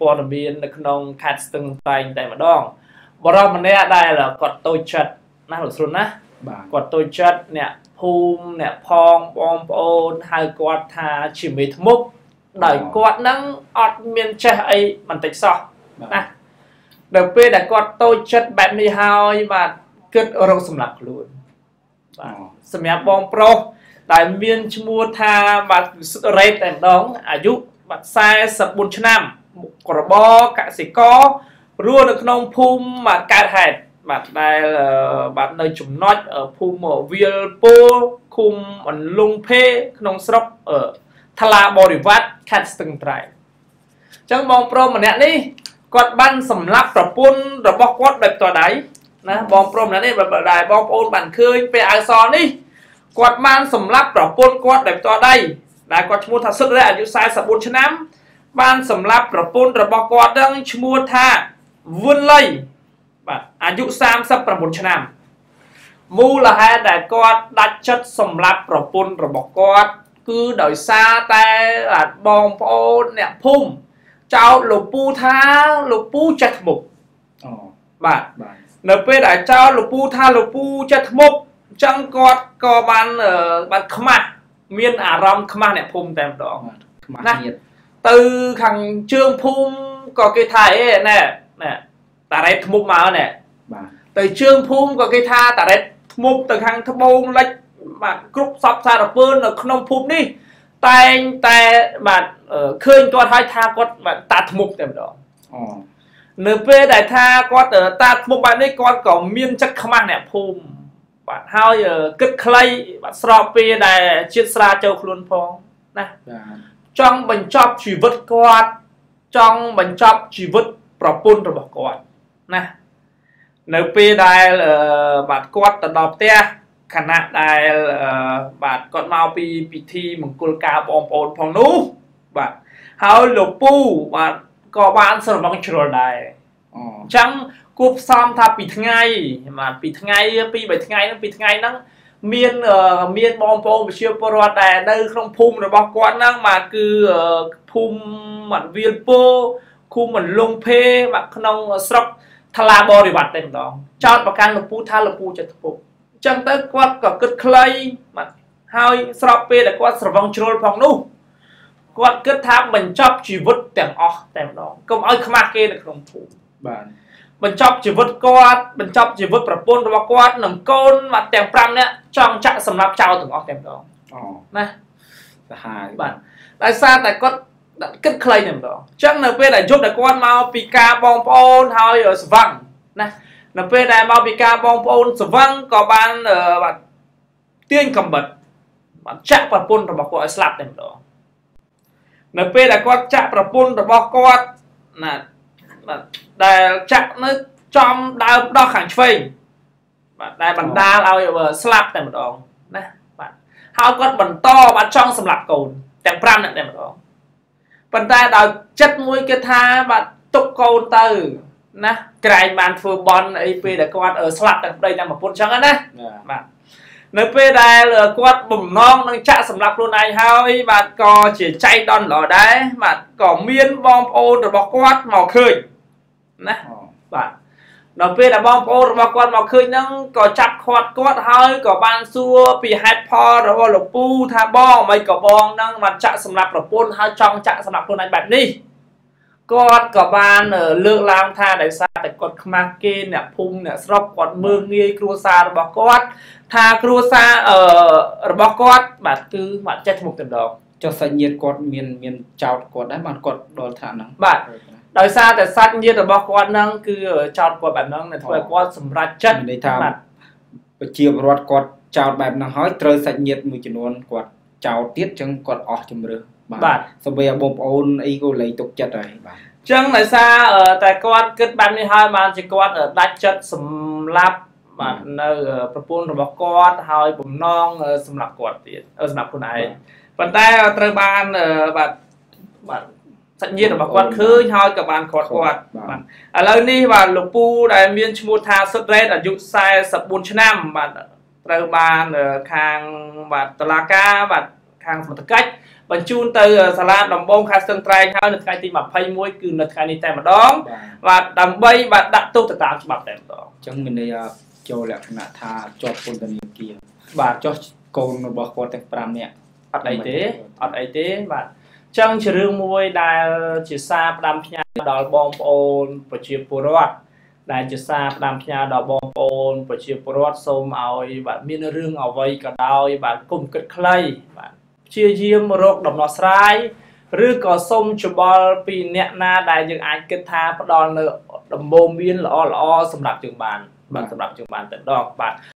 ព័ត៌មាននៅក្នុងខាត់ស្ទឹងតែងតែម្ដង បរិបម្នាក់ដែលគាត់តូចចិត្តណាលោកស្រុនណាគាត់តូចចិត្តអ្នកភូមិអ្នកផងបងប្អូនហៅគាត់ថាជាមេធ្មប់ដោយគាត់នឹងអត់មានចេះអីបន្តិចសោះណាដល់ពេលដែលគាត់តូចចិត្តបែបនេះហើយ បាទគិតរកសម្រាប់ខ្លួនបាទសម្រាប់បងប្រុសដែលមានឈ្មោះថាបាទរ៉េតតែម្ដង អាយុបាទ44ឆ្នាំក្របកសិកររស់នៅក្នុងភូមិបាទកើតហេតុបាទដែលបាទនៅចំណុចភូមិវាលពោឃុំអន្លង់ភេ ក្នុងស្រុកថ្លាបរិវត្តខេត្តស្ទឹងត្រែងអញ្ចឹងបងប្រុសម្នាក់នេះគាត់បានសម្លាប់ប្រពន្ធរបស់គាត់ដោយផ្ទាល់ដៃណាបងប្រុសម្នាក់នេះដែលបងប្អូន បានឃើញពេលអៅសនេះគាត់បានសម្លាប់ប្រពន្ធគាត់ដោយផ្ទាល់ដៃដែលគាត់ឈ្មោះថាសុទ្ធរៈអាយុ44ឆ្នាំបានសម្លាប់ប្រពន្ធរបស់គាត់នឹងឈ្មោះថាវុនលីបាទអាយុ39ឆ្នាំ មូលហេតុដែលគាត់ដាច់ចិត្តសម្លាប់ប្រពន្ធរបស់គាត់គឺដោយសារតែបងប្អូនអ្នកភូមិចោទលោកពូថាលោកពូចេះធ្មប់អូបាទនៅពេលដែលចោទលោកពូថាលោកពូចេះធ្មប់អញ្ចឹងគាត់ក៏បានបានខ្មាស់មានអារម្មណ៍ខ្មាស់អ្នកភូមិតែម្ដងខ្មាស់ទៀតទៅខាងជើងភូមិក៏គេថាអីណែណែតារ៉េតធ្មប់មកណែបាទទៅជើងភូមិក៏គេថាតារ៉េតធ្មប់ទៅខាងត្បូងលិចបាទគ្រប់សពសារពើនៅក្នុងភូមិនេះ តែងតែបាទឃើញគាត់ហើយថាគាត់បាទតាធ្មប់តែម្ដងអូនៅពេលដែលថាគាត់តាធ្មប់បែបនេះគាត់ក៏មាន ចិត្តខ្មាស់អ្នកភូមិបាទហើយគិតខ្លីបាទស្របពេលដែលជាតិស្រាចូលខ្លួនផងណាបាទចង់បញ្ចប់ជីវិតគាត់ចង់បញ្ចប់ជីវិត ប្រពន្ធរបស់គាត់ណានៅពេលដែលបាទគាត់ទៅដល់ផ្ទះខណៈដែលបាទគាត់មកពីពិធីមង្គលការបងប្អូនផងនោះបាទហើយលោកពូបាទក៏បានស្រវឹងជ្រុលដែរអញ្ចឹងគួបផ្សំថាពីថ្ងៃបាទពីថ្ងៃពីរបីថ្ងៃហ្នឹងពីថ្ងៃហ្នឹងមានមានបងប្អូនប្រជាពលរដ្ឋដែលនៅក្នុងភូមិរបស់គាត់ហ្នឹងបាទគឺភូមិមណ្ឌលពោឃុំមន្លងភេបាទក្នុងស្រុកថ្លាបរិវត្តតែម្ដងចោតប្រកាន់លោកពូថាលោកពូចិត្តពុកអញ្ចឹងទៅគាត់ក៏គិតខ្លីបាទហើយស្របពេលដែលគាត់ស្រវឹងជ្រុលផងនោះគាត់គិតថាបញ្ចប់ជីវិតទាំងអស់តែម្ដងកុំឲ្យខ្មាស់គេនៅក្នុងភូមិបាទបញ្ចប់ជីវិតគាត់បញ្ចប់ជីវិតប្រពន្ធរបស់គាត់និងកូនមកទាំង5នាក់ចង់ចាក់សម្លាប់ចោលទាំងអស់តែម្ដងអូណាសាហាវបាទដោយសារតែគាត់គិតខ្លីតែម្ដងអញ្ចឹងនៅពេលដែលយប់ដែលគាត់មកពីការបងប្អូនហើយស្វឹងណានៅពេលដែលមកពីការបងប្អូនស្វឹងក៏បានបាទទាញកំបិតបានចាក់ប្រពន្ធរបស់គាត់ឲ្យស្លាប់តែម្ដងនៅពេលដែលគាត់ចាក់ប្រពន្ធរបស់គាត់ណាបាទដែលចាក់នៅចំដើមដោះខាងឆ្វេងបាទដែលបណ្ដាលឲ្យស្លាប់តែម្ដងណាបាទហើយគាត់បន្តបាទចង់សម្លាប់កូនទាំង5នាក់តែម្ដងប៉ុន្តែដោយចិត្តមួយគេថាបាទទុកកូនទៅណាក្រែងបានធ្វើបន់អីពេលដែលគាត់ស្លាប់ទាំងប្តីទាំងប្រពន្ធចឹងណាបាទនៅពេលដែលគាត់បំណងនឹងចាក់សម្រាប់ខ្លួនឯងហើយ បាទក៏ជាចៃដន្យល្អដែរបាទក៏មានបងប្អូនរបស់គាត់មកឃើញណាបាទដល់ពេលដែលបងប្អូនរបស់គាត់មកឃើញហ្នឹងក៏ចាប់ខាត់គាត់ហើយក៏បានសួរពីហេតុផលរបស់លោកពូថាបងមិនក៏បងហ្នឹងបានចាក់សម្រាប់ប្រពន្ធហើយចង់ចាក់សម្រាប់ខ្លួនឯងបែបនេះគាត់ក៏បានលើកឡើងថាដោយសារតែគាត់ខ្មាស់គេអ្នកភូមិអ្នកស្រុកគាត់មើងងាយគ្រួសាររបស់គាត់ថាគ្រួសារអឺរបស់គាត់បាទគឺមកចេះឈ្មោះតែម្ដងចុះសាច់ញាតិគាត់មានមានចោតគាត់ដែរបានគាត់ដល់ថាហ្នឹងបាទដោយសារតែសាច់ញាតិរបស់គាត់ហ្នឹងគឺចោតគាត់បែបហ្នឹងធ្វើឲ្យគាត់សម្រេចចិត្តន័យថាប្រជាពលរដ្ឋគាត់ចោតបែបហ្នឹងហើយត្រូវសាច់ញាតិមួយចំនួនគាត់ចោតទៀតចឹងគាត់អស់ជំរឿបាទសម្បីបងប្អូនអីក៏លែងទុកចិត្តហើយបាទចឹងដោយសារតែគាត់គិតបែបនេះហើយបានជាគាត់ដាច់ចិត្តសម្លាប់បាទនៅប្រពន្ធរបស់គាត់ហើយបំណងសម្រាប់គាត់ទៀតសម្រាប់ខ្លួនឯងប៉ុន្តែត្រូវបានបាទបាទសញ្ញារបស់គាត់ឃើញហើយក៏បានគាត់គាត់បាទឥឡូវនេះបាទលោកពូដែលមានឈ្មោះថាសុតរ៉េតអាយុ44ឆ្នាំ បាទត្រូវបានខាងបាទតឡាកាបាទខាងសមត្ថកិច្ចបញ្ជូនទៅសាលាដំបងខេត្តស្ទឹងត្រែងហើយនៅថ្ងៃទី21គឺនៅថ្ងៃនេះតែម្ដង បាទដើម្បីបាទដាក់ទោសទៅតាមច្បាប់តែម្ដងអញ្ចឹងមានន័យចូលលក្ខណៈថាជាប់ពន្ធនាគារបាទចោះកូនរបស់គាត់ទាំង5នាក់អត់អីទេអត់អីទេបាទចឹងជារឿងមួយដែល ជាសារផ្ដាំផ្ញើដល់បងប្អូន ប្រជាពលរដ្ឋដែលជាសារផ្ដាំផ្ញើដល់បងប្អូនប្រជាពលរដ្ឋសូមឲ្យបាទមានរឿងអ្វីក៏ដោយ បាទគុំគិតខ្លីបាទព្យាយាមរកដំណោះស្រាយឬក៏សូមច្បល់ពី អ្នកណា ដែលយើងអាចគិតថាផ្ដល់នៅដំបូងមានល្អល្អសម្រាប់យើងបានបាទសម្រាប់យើងបានតែដកបាទ